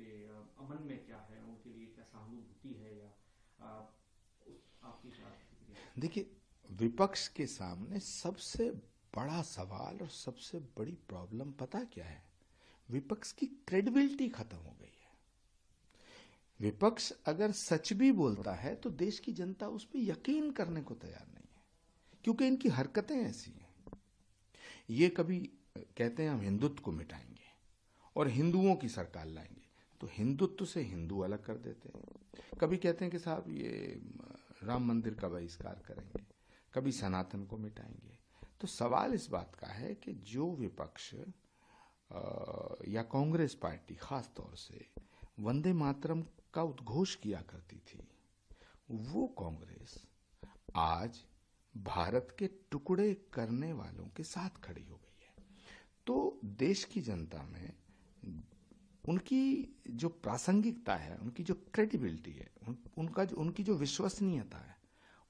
आपके अमन में क्या है उनके लिए क्या सहानुभूति है या आप, आपकी क्या देखिए विपक्ष के सामने सबसे बड़ा सवाल और सबसे बड़ी प्रॉब्लम पता क्या है विपक्ष की क्रेडिबिलिटी खत्म हो गई है विपक्ष अगर सच भी बोलता है तो देश की जनता उस पर यकीन करने को तैयार नहीं है क्योंकि इनकी हरकतें ऐसी हैं ये कभी कहते हैं हम हिंदुत्व को मिटाएंगे और हिंदुओं की सरकार लाएंगे तो हिंदुत्व से हिंदू अलग कर देते हैं कभी कहते हैं कि साहब ये राम मंदिर का बहिष्कार करेंगे कभी सनातन को मिटाएंगे तो सवाल इस बात का है कि जो विपक्ष या कांग्रेस पार्टी खास तौर से वंदे मातरम का उद्घोष किया करती थी वो कांग्रेस आज भारत के टुकड़े करने वालों के साथ खड़ी हो गई है तो देश की जनता में उनकी जो प्रासंगिकता है उनकी जो क्रेडिबिलिटी है उन, उनका जो उनकी जो विश्वसनीयता है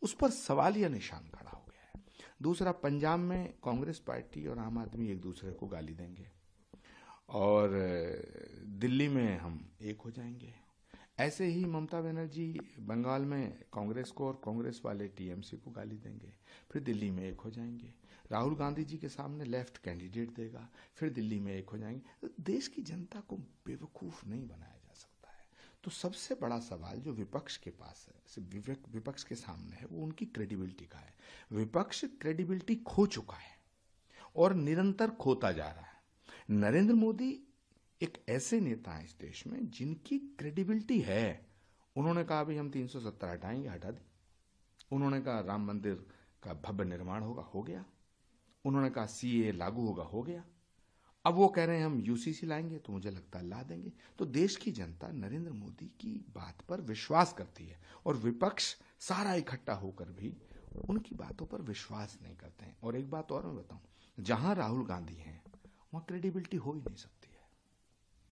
उस पर सवाल या निशान खड़ा हो गया है दूसरा पंजाब में कांग्रेस पार्टी और आम आदमी एक दूसरे को गाली देंगे और दिल्ली में हम एक हो जाएंगे ऐसे ही ममता बनर्जी बंगाल में कांग्रेस को और कांग्रेस वाले टीएमसी को गाली देंगे फिर दिल्ली में एक हो जाएंगे राहुल गांधी जी के सामने लेफ्ट कैंडिडेट देगा फिर दिल्ली में एक हो जाएंगे देश की जनता को बेवकूफ नहीं बनाया जा सकता है तो सबसे बड़ा सवाल जो विपक्ष के पास है विपक्ष के सामने है वो उनकी क्रेडिबिलिटी का है विपक्ष क्रेडिबिलिटी खो चुका है और निरंतर खोता जा रहा है नरेंद्र मोदी एक ऐसे नेता है इस देश में जिनकी क्रेडिबिलिटी है उन्होंने कहा अभी हम 370 हटाएंगे हटा दें उन्होंने कहा राम मंदिर का भव्य निर्माण होगा हो गया उन्होंने कहा ए लागू होगा हो गया अब वो कह रहे हैं हम यूसीसी लाएंगे तो मुझे लगता है ला देंगे तो देश की जनता नरेंद्र मोदी की बात पर विश्वास करती है और विपक्ष सारा इकट्ठा होकर भी उनकी बातों पर विश्वास नहीं करते हैं और एक बात और मैं बताऊं जहां राहुल गांधी हैं वहां क्रेडिबिलिटी हो ही नहीं सकती